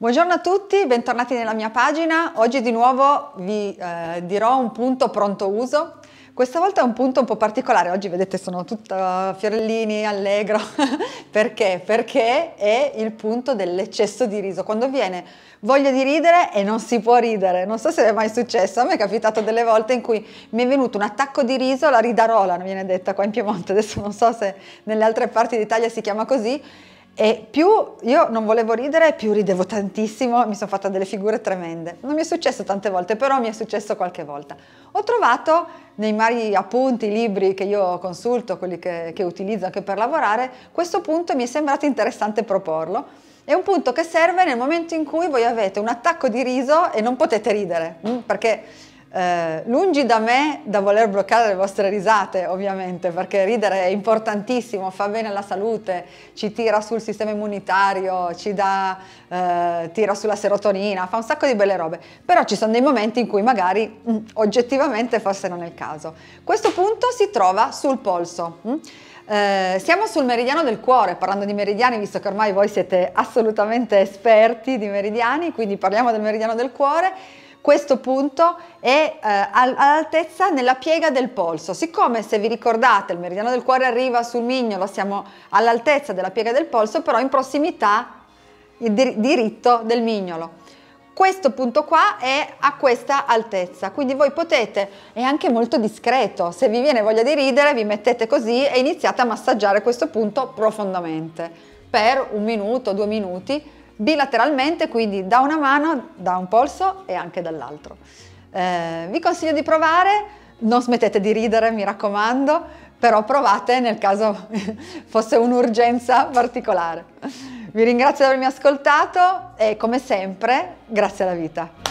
Buongiorno a tutti, bentornati nella mia pagina. Oggi di nuovo vi eh, dirò un punto pronto uso. Questa volta è un punto un po' particolare, oggi vedete sono tutta fiorellini, allegro. Perché? Perché è il punto dell'eccesso di riso. Quando viene voglia di ridere e non si può ridere. Non so se è mai successo, a me è capitato delle volte in cui mi è venuto un attacco di riso, la ridarola viene detta qua in Piemonte, adesso non so se nelle altre parti d'Italia si chiama così, e più io non volevo ridere, più ridevo tantissimo, mi sono fatta delle figure tremende. Non mi è successo tante volte, però mi è successo qualche volta. Ho trovato nei vari appunti, libri che io consulto, quelli che, che utilizzo anche per lavorare, questo punto mi è sembrato interessante proporlo. È un punto che serve nel momento in cui voi avete un attacco di riso e non potete ridere, mm, perché eh, lungi da me da voler bloccare le vostre risate, ovviamente, perché ridere è importantissimo, fa bene alla salute, ci tira sul sistema immunitario, ci dà, eh, tira sulla serotonina, fa un sacco di belle robe. Però ci sono dei momenti in cui magari mh, mm, oggettivamente forse non è il caso. Questo punto si trova sul polso. Mh? Mm? Eh, siamo sul meridiano del cuore, parlando di meridiani, visto che ormai voi siete assolutamente esperti di meridiani, quindi parliamo del meridiano del cuore. Questo punto è eh, all'altezza nella piega del polso. Siccome se vi ricordate il meridiano del cuore arriva sul mignolo, siamo all'altezza della piega del polso, però in prossimità dir diritto del mignolo. Questo punto qua è a questa altezza, quindi voi potete, è anche molto discreto, se vi viene voglia di ridere vi mettete così e iniziate a massaggiare questo punto profondamente per un minuto, due minuti, bilateralmente, quindi da una mano, da un polso e anche dall'altro. Eh, vi consiglio di provare, non smettete di ridere, mi raccomando, però provate nel caso fosse un'urgenza particolare. Vi ringrazio di avermi ascoltato e come sempre, grazie alla vita.